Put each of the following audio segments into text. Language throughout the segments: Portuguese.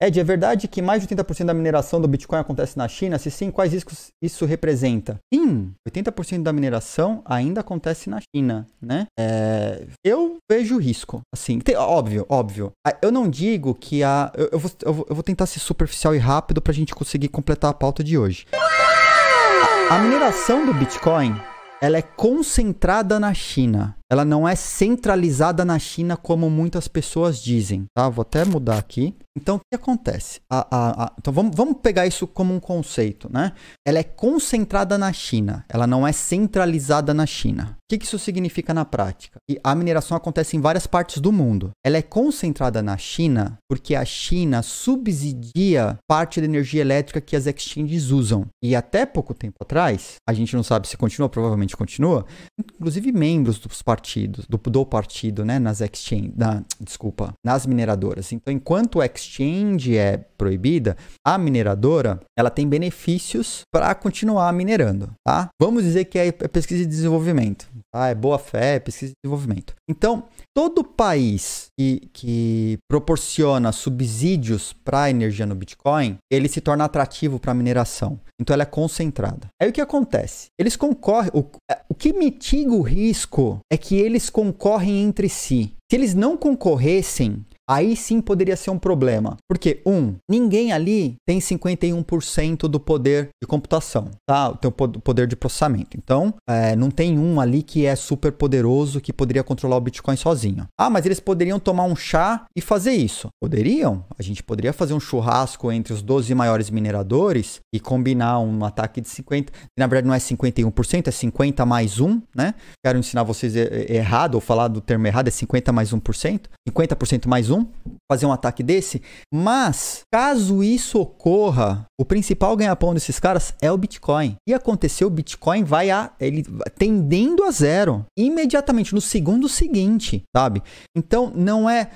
Ed, é verdade que mais de 80% da mineração do Bitcoin acontece na China? Se sim, quais riscos isso representa? Sim, 80% da mineração ainda acontece na China, né? É, eu vejo risco, assim, tem, óbvio, óbvio. Ah, eu não digo que a... Eu, eu, vou, eu vou tentar ser superficial e rápido pra gente conseguir completar a pauta de hoje. A, a mineração do Bitcoin, ela é concentrada na China. Ela não é centralizada na China como muitas pessoas dizem, tá? Vou até mudar aqui. Então, o que acontece? A, a, a, então, vamos, vamos pegar isso como um conceito, né? Ela é concentrada na China, ela não é centralizada na China. O que, que isso significa na prática? a mineração acontece em várias partes do mundo. Ela é concentrada na China porque a China subsidia parte da energia elétrica que as exchanges usam. E até pouco tempo atrás, a gente não sabe se continua, provavelmente continua, inclusive membros dos partidos, do, do partido, né, nas exchanges, na, desculpa, nas mineradoras. Então, enquanto o exchange exchange é proibida, a mineradora ela tem benefícios para continuar minerando, tá? Vamos dizer que é, é pesquisa e desenvolvimento, tá? É boa fé, é pesquisa e desenvolvimento. Então, todo país que, que proporciona subsídios para energia no Bitcoin, ele se torna atrativo para mineração. Então, ela é concentrada. Aí o que acontece? Eles concorrem. O, é, o que mitiga o risco é que eles concorrem entre si. Se eles não concorressem, aí sim poderia ser um problema. Porque, um, ninguém ali tem 51% do poder de computação, tá? Tem o poder de processamento. Então, é, não tem um ali que é super poderoso que poderia controlar o Bitcoin sozinho. Ah, mas eles poderiam tomar um chá e fazer isso. Poderiam. A gente poderia fazer um churrasco entre os 12 maiores mineradores e combinar um ataque de 50. Na verdade, não é 51%, é 50 mais 1, né? Quero ensinar vocês é, é errado ou falar do termo errado, é 50 mais 1%. 50% mais 1 então, fazer um ataque desse. Mas, caso isso ocorra, o principal ganha-pão desses caras é o Bitcoin. E aconteceu, o Bitcoin vai a. ele tendendo a zero imediatamente, no segundo seguinte, sabe? Então, não é.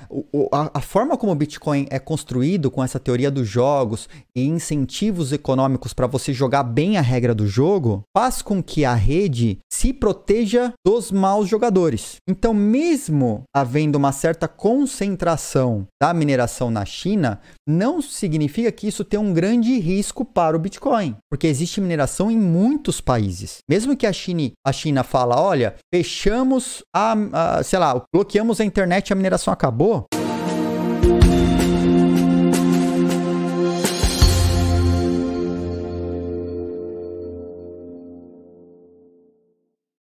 A, a forma como o Bitcoin é construído com essa teoria dos jogos e incentivos econômicos para você jogar bem a regra do jogo faz com que a rede se proteja dos maus jogadores. Então, mesmo havendo uma certa concentração da mineração na China, não significa que isso tenha um grande risco para o Bitcoin, porque existe mineração em muitos países. Mesmo que a China, a China fala, olha, fechamos a, a sei lá, bloqueamos a internet, a mineração acabou.